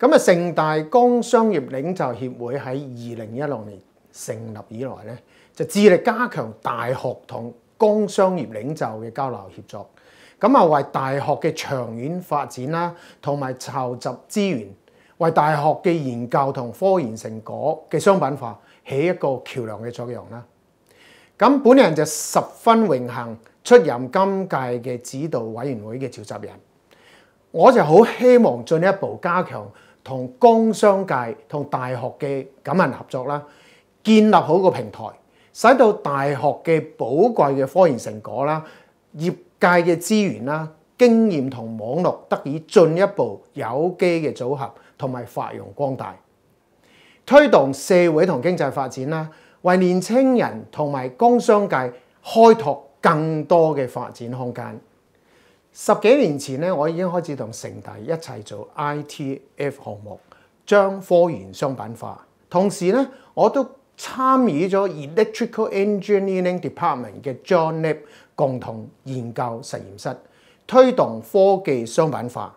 咁啊，盛大工商業領袖協會喺二零一六年成立以來咧，就致力加強大學同工商業領袖嘅交流協作。咁啊，為大學嘅長遠發展啦，同埋籌集資源，為大學嘅研究同科研成果嘅商品化起一個橋梁嘅作用啦。咁本人就十分榮幸出任今屆嘅指導委員會嘅召集人，我就好希望進一步加強。同工商界、同大學嘅緊緊合作啦，建立好個平台，使到大學嘅寶貴嘅科研成果啦、業界嘅資源啦、經驗同網絡得以進一步有機嘅組合，同埋發揚光大，推動社會同經濟發展啦，為年輕人同埋工商界開拓更多嘅發展空間。十幾年前咧，我已經開始同城大一齊做 ITF 項目，將科研商品化。同時咧，我都參與咗 Electrical Engineering Department 嘅 John l a p 共同研究實驗室，推動科技商品化。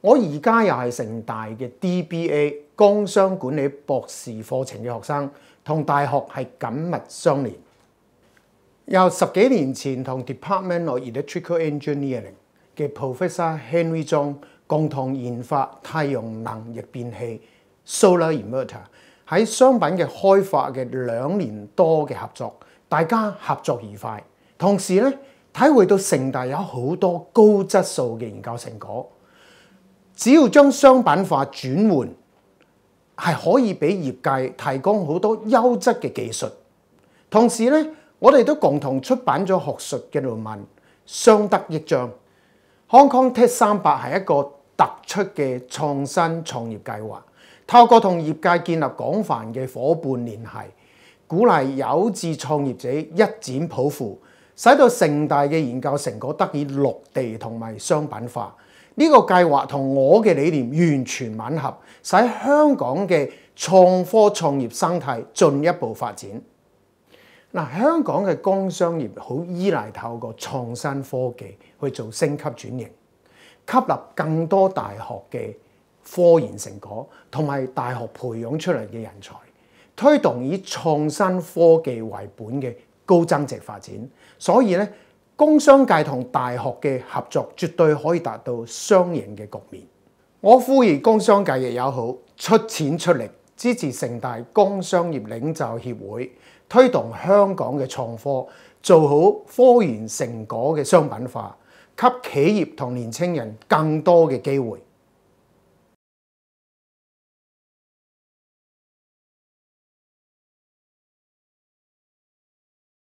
我而家又係城大嘅 DBA 工商管理博士課程嘅學生，同大學係緊密相連。又十幾年前同 Department of Electrical Engineering。嘅 Professor Henry j o n 共同研發太陽能逆變器 Solar Inverter 喺商品嘅開發嘅兩年多嘅合作，大家合作愉快，同時咧體會到盛大有好多高質素嘅研究成果，只要將商品化轉換係可以俾業界提供好多優質嘅技術。同時咧，我哋都共同出版咗學術嘅論文，相得益彰。Hong Kong Tech 三八係一個突出嘅創新創業計劃，透過同業界建立廣泛嘅伙伴聯繫，鼓勵有志創業者一展抱負，使到盛大嘅研究成果得以落地同埋商品化。呢個計劃同我嘅理念完全吻合，使香港嘅創科創業生態進一步發展。嗱，香港嘅工商業好依賴透過創新科技去做升級轉型，吸納更多大學嘅科研成果同埋大學培養出嚟嘅人才，推動以創新科技為本嘅高增值發展。所以咧，工商界同大學嘅合作絕對可以達到雙贏嘅局面。我呼籲工商界亦有好出錢出力。支持成大工商業領袖協會推動香港嘅創科，做好科研成果嘅商品化，給企業同年青人更多嘅機會。